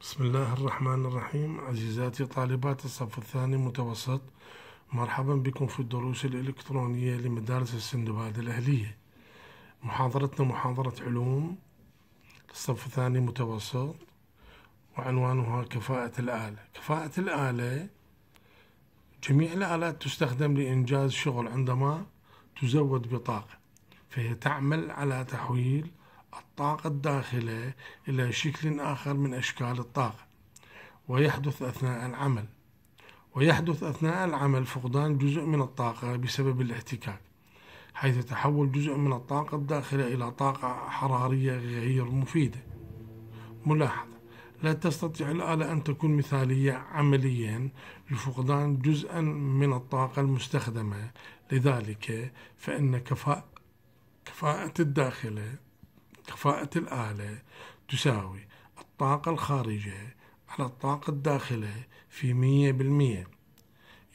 بسم الله الرحمن الرحيم عزيزاتي طالبات الصف الثاني متوسط مرحبا بكم في الدروس الإلكترونية لمدارس السندباد الأهلية محاضرتنا محاضرة علوم الصف الثاني متوسط وعنوانها كفاءة الآلة كفاءة الآلة جميع الآلات تستخدم لإنجاز شغل عندما تزود بطاقة فهي تعمل على تحويل الطاقة الداخلة إلى شكل آخر من أشكال الطاقة ويحدث أثناء العمل ويحدث أثناء العمل فقدان جزء من الطاقة بسبب الاحتكاك حيث تحول جزء من الطاقة الداخلة إلى طاقة حرارية غير مفيدة ملاحظة لا تستطيع الآلة أن تكون مثالية عمليا لفقدان جزء من الطاقة المستخدمة لذلك فإن كفاءة كفاءة الداخلة كفاءة الآلة تساوي الطاقة الخارجة على الطاقة الداخلة في مية بالمية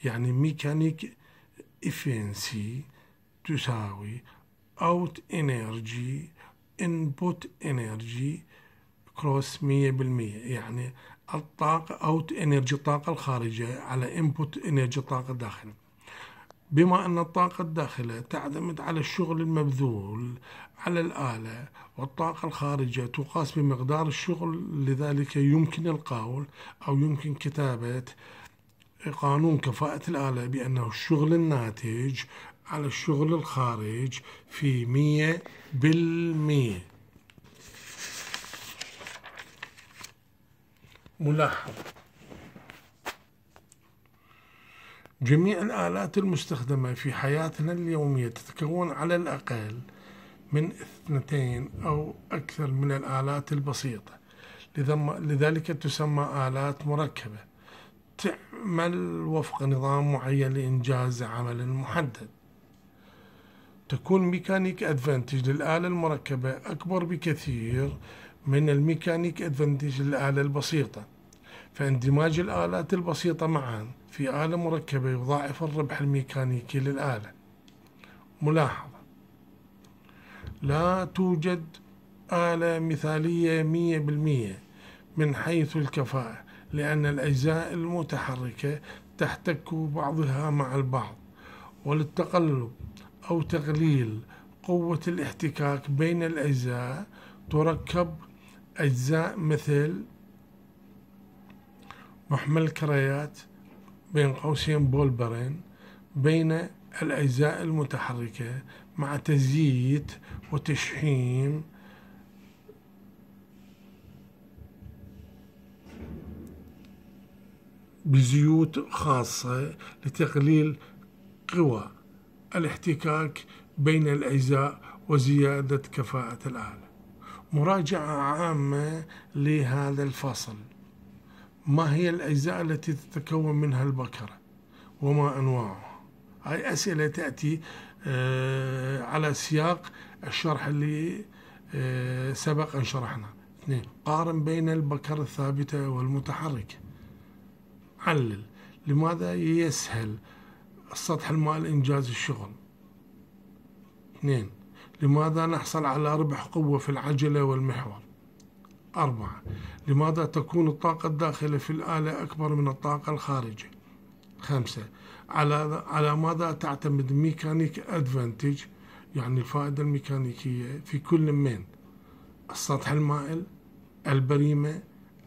يعني ميكانيك إفينسي تساوي اوت انرجي انبوت انرجي كروس مية بالمية يعني الطاقة اوت انرجي الطاقة الخارجة على انبوت انرجي الطاقة الداخلية بما أن الطاقة الداخلة تعتمد على الشغل المبذول على الآلة والطاقة الخارجة تقاس بمقدار الشغل لذلك يمكن القول أو يمكن كتابة قانون كفاءة الآلة بأنه الشغل الناتج على الشغل الخارج في مية بالمية ملاحظة جميع الآلات المستخدمة في حياتنا اليومية تتكون على الأقل من اثنتين أو أكثر من الآلات البسيطة لذلك تسمى آلات مركبة تعمل وفق نظام معين لإنجاز عمل محدد تكون ميكانيك أدفانتج للآلة المركبة أكبر بكثير من الميكانيك أدفانتج للآلة البسيطة فاندماج الآلات البسيطة معا في آلة مركبة يضاعف الربح الميكانيكي للآلة ملاحظة لا توجد آلة مثالية مية بالمية من حيث الكفاءة لأن الأجزاء المتحركة تحتك بعضها مع البعض وللتقلب أو تقليل قوة الاحتكاك بين الأجزاء تركب أجزاء مثل محمل الكريات بين قوسين بولبرين بين الأجزاء المتحركة مع تزييت وتشحيم بزيوت خاصة لتقليل قوى الاحتكاك بين الأجزاء وزيادة كفاءة الآلة مراجعة عامة لهذا الفصل ما هي الأجزاء التي تتكون منها البكرة وما أنواعها هاي أسئلة تأتي آه، على سياق الشرح اللي آه، سبق أن شرحنا اثنين قارن بين البكرة الثابتة والمتحركة علل لماذا يسهل السطح المال إنجاز الشغل اثنين لماذا نحصل على ربح قوة في العجلة والمحور أربعة لماذا تكون الطاقة الداخلة في الآلة أكبر من الطاقة الخارجة خمسة على على ماذا تعتمد ميكانيك أدفانتج يعني الفائدة الميكانيكية في كل من السطح المائل البريمة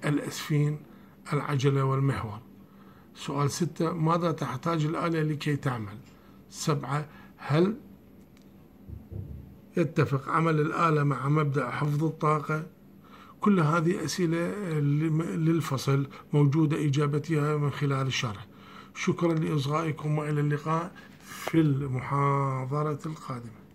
الأسفين العجلة والمحور سؤال ستة ماذا تحتاج الآلة لكي تعمل سبعة هل يتفق عمل الآلة مع مبدأ حفظ الطاقة كل هذه أسئلة آه، للفصل موجودة إجابتها من خلال الشرح شكرا لإصغائكم وإلى اللقاء في المحاضرة القادمة